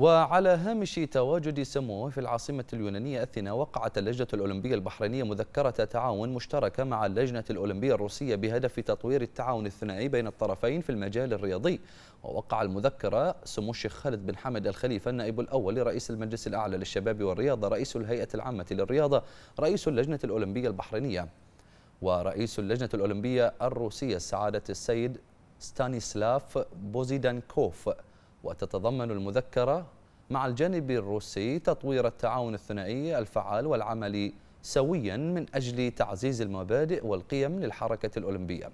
وعلى هامش تواجد سموه في العاصمة اليونانية أثينا وقعت اللجنة الأولمبية البحرينية مذكرة تعاون مشتركة مع اللجنة الأولمبية الروسية بهدف تطوير التعاون الثنائي بين الطرفين في المجال الرياضي ووقع المذكرة سمو الشيخ خالد بن حمد الخليفة النائب الأول لرئيس المجلس الأعلى للشباب والرياضة رئيس الهيئة العامة للرياضة رئيس اللجنة الأولمبية البحرينية ورئيس اللجنة الأولمبية الروسية سعادة السيد ستانيسلاف بوزيدانكوف وتتضمن المذكرة مع الجانب الروسي تطوير التعاون الثنائي الفعال والعملي سويا من أجل تعزيز المبادئ والقيم للحركة الأولمبية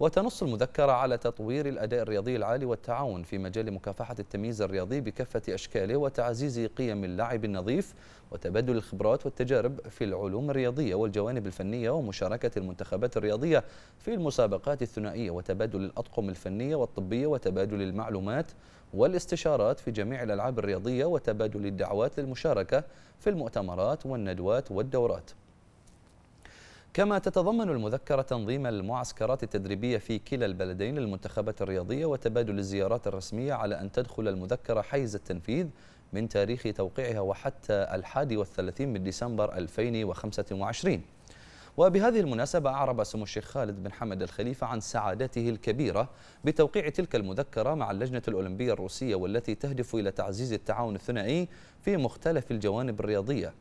وتنص المذكرة على تطوير الأداء الرياضي العالي والتعاون في مجال مكافحة التمييز الرياضي بكافة أشكاله وتعزيز قيم اللعب النظيف وتبادل الخبرات والتجارب في العلوم الرياضية والجوانب الفنية ومشاركة المنتخبات الرياضية في المسابقات الثنائية وتبادل الأطقم الفنية والطبية وتبادل المعلومات والاستشارات في جميع الألعاب الرياضية وتبادل الدعوات للمشاركة في المؤتمرات والندوات والدورات كما تتضمن المذكرة تنظيم المعسكرات التدريبية في كلا البلدين للمنتخبات الرياضية وتبادل الزيارات الرسمية على أن تدخل المذكرة حيز التنفيذ من تاريخ توقيعها وحتى الحادي والثلاثين من ديسمبر 2025 وبهذه المناسبة أعرب سمو الشيخ خالد بن حمد الخليفة عن سعادته الكبيرة بتوقيع تلك المذكرة مع اللجنة الأولمبية الروسية والتي تهدف إلى تعزيز التعاون الثنائي في مختلف الجوانب الرياضية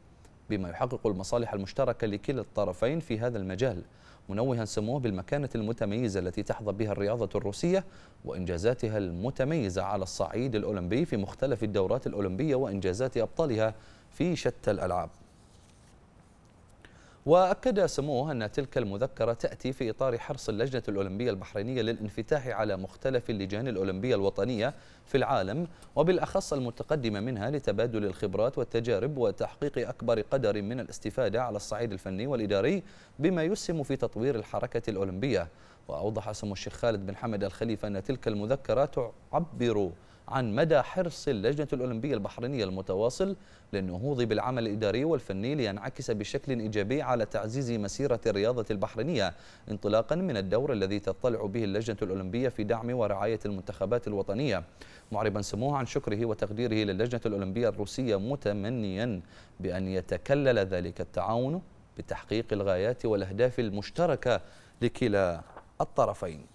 بما يحقق المصالح المشتركة لكلا الطرفين في هذا المجال منوها سموه بالمكانة المتميزة التي تحظى بها الرياضة الروسية وإنجازاتها المتميزة على الصعيد الأولمبي في مختلف الدورات الأولمبية وإنجازات أبطالها في شتى الألعاب وأكد سموه أن تلك المذكرة تأتي في إطار حرص اللجنة الأولمبية البحرينية للانفتاح على مختلف اللجان الأولمبية الوطنية في العالم وبالأخص المتقدمة منها لتبادل الخبرات والتجارب وتحقيق أكبر قدر من الاستفادة على الصعيد الفني والإداري بما يسهم في تطوير الحركة الأولمبية وأوضح سمو الشيخ خالد بن حمد الخليفة أن تلك المذكرة تعبر عن مدى حرص اللجنة الأولمبية البحرينية المتواصل للنهوض بالعمل الإداري والفني لينعكس بشكل إيجابي على تعزيز مسيرة الرياضة البحرينية انطلاقا من الدور الذي تطلع به اللجنة الأولمبية في دعم ورعاية المنتخبات الوطنية معربا سموه عن شكره وتقديره للجنة الأولمبية الروسية متمنيا بأن يتكلل ذلك التعاون بتحقيق الغايات والأهداف المشتركة لكلا الطرفين